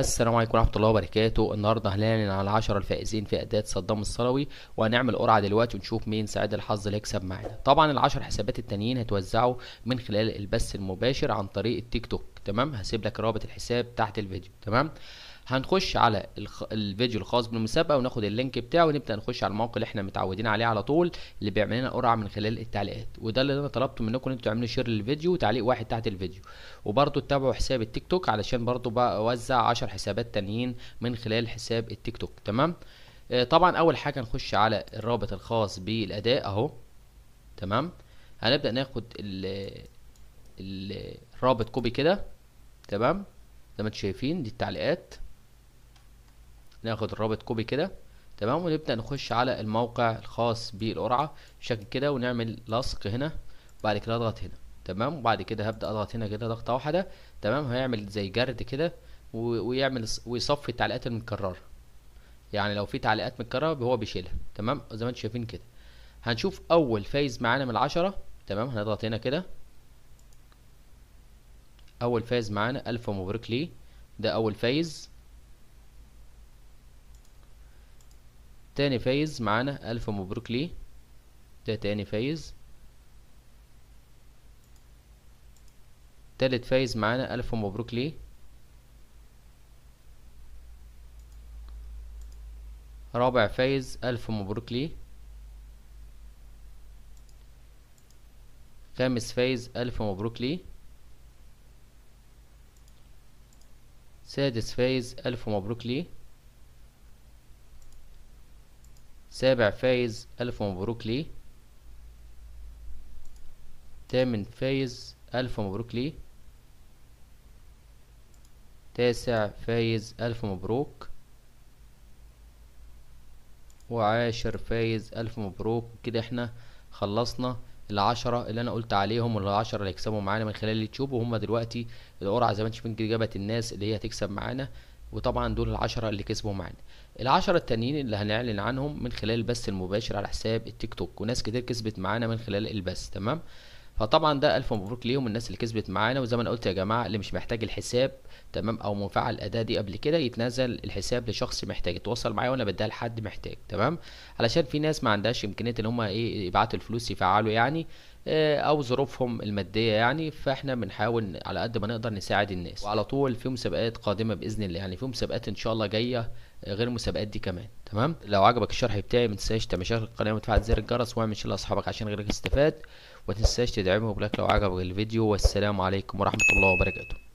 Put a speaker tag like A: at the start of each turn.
A: السلام عليكم ورحمه الله وبركاته النهارده هنعلن على 10 الفائزين في اداه صدام الصلوي وهنعمل قرعه دلوقتي ونشوف مين سعيد الحظ اللي هيكسب معانا طبعا ال10 حسابات التانيين هتوزعوا من خلال البث المباشر عن طريق التيك توك تمام هسيب لك رابط الحساب تحت الفيديو تمام هنخش على الفيديو الخاص بالمسابقه وناخد اللينك بتاعه ونبدا نخش على الموقع اللي احنا متعودين عليه على طول اللي بيعمل لنا قرعه من خلال التعليقات وده اللي انا طلبته منكم ان انتوا تعملوا شير للفيديو وتعليق واحد تحت الفيديو وبرده تتابعوا حساب التيك توك علشان برده بوزع 10 حسابات تانيين من خلال حساب التيك توك تمام آه، طبعا اول حاجه نخش على الرابط الخاص بالاداء اهو تمام هنبدا ناخد ال الرابط كوبي كده تمام زي ما انتم شايفين دي التعليقات ناخد الرابط كوبي كده تمام ونبدأ نخش على الموقع الخاص بالقرعة بشكل كده ونعمل لصق هنا بعد كده اضغط هنا تمام وبعد كده هبدأ اضغط هنا كده ضغطة واحدة تمام هيعمل زي جرد كده ويعمل ويصفي التعليقات المتكررة يعني لو في تعليقات متكررة هو بيشيلها تمام زي ما انتم شايفين كده هنشوف اول فايز معانا من العشرة تمام هنضغط هنا كده اول فايز معانا الف مبروك ليه ده اول فايز تاني فايز معانا الف مبروك ليه ده تاني فايز تالت فايز معانا الف مبروك ليه رابع فايز الف مبروك ليه خامس فايز الف مبروك ليه سادس فايز الف مبروك ليه سابع فايز ألف مبروك ليه تامن فايز ألف مبروك ليه تاسع فايز ألف مبروك وعاشر فايز ألف مبروك كده احنا خلصنا العشرة اللي انا قلت عليهم والعشرة اللي هيكسبوا معانا من خلال اليوتيوب وهم دلوقتي القرعة زي ما انت شايفين جابت الناس اللي هي هتكسب معانا وطبعا دول العشرة اللي كسبوا معانا العشرة التانيين اللي هنعلن عنهم من خلال البث المباشر على حساب التيك توك وناس كتير كسبت معانا من خلال البث تمام فطبعا ده الف مبروك ليهم الناس اللي كسبت معانا وزي ما انا قلت يا جماعه اللي مش محتاج الحساب تمام او مفعل الاداه دي قبل كده يتنزل الحساب لشخص محتاج يتواصل معايا وانا بديها لحد محتاج تمام علشان في ناس ما عندهاش امكانيه ان هم ايه يبعتوا الفلوس يفعلوا يعني آه، او ظروفهم الماديه يعني فاحنا بنحاول على قد ما نقدر نساعد الناس وعلى طول في مسابقات قادمه باذن الله يعني في مسابقات ان شاء الله جايه آه، غير المسابقات دي كمان تمام لو عجبك الشرح بتاعي ما تنساش تمشاش القناه وتفعل زر الجرس واعمل شير لاصحابك عشان غيرك يستفاد وما تنساش تدعمه بلايك لو عجبك الفيديو والسلام عليكم ورحمه الله وبركاته